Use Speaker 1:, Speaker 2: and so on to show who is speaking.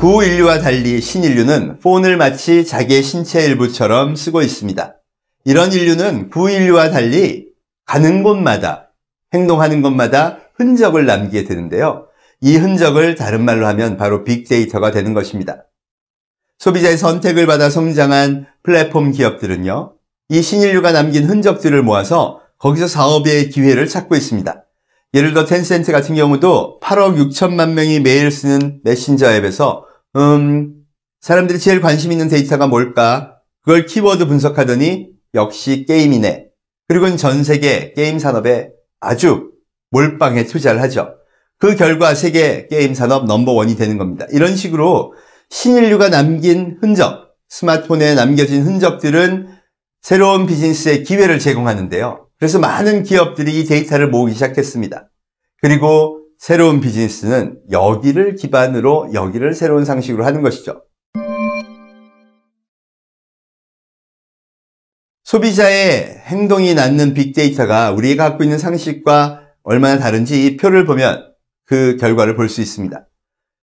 Speaker 1: 구인류와 달리 신인류는 폰을 마치 자기의 신체 일부처럼 쓰고 있습니다. 이런 인류는 구인류와 달리 가는 곳마다 행동하는 것마다 흔적을 남기게 되는데요. 이 흔적을 다른 말로 하면 바로 빅데이터가 되는 것입니다. 소비자의 선택을 받아 성장한 플랫폼 기업들은요. 이 신인류가 남긴 흔적들을 모아서 거기서 사업의 기회를 찾고 있습니다. 예를 들어 텐센트 같은 경우도 8억 6천만 명이 매일 쓰는 메신저 앱에서 음, 사람들이 제일 관심 있는 데이터가 뭘까? 그걸 키워드 분석하더니 역시 게임이네. 그리고는 전 세계 게임 산업에 아주 몰빵에 투자를 하죠. 그 결과 세계 게임 산업 넘버원이 되는 겁니다. 이런 식으로 신인류가 남긴 흔적, 스마트폰에 남겨진 흔적들은 새로운 비즈니스의 기회를 제공하는데요. 그래서 많은 기업들이 이 데이터를 모으기 시작했습니다. 그리고 새로운 비즈니스는 여기를 기반으로 여기를 새로운 상식으로 하는 것이죠. 소비자의 행동이 낳는 빅데이터가 우리가 갖고 있는 상식과 얼마나 다른지 이 표를 보면 그 결과를 볼 수 있습니다.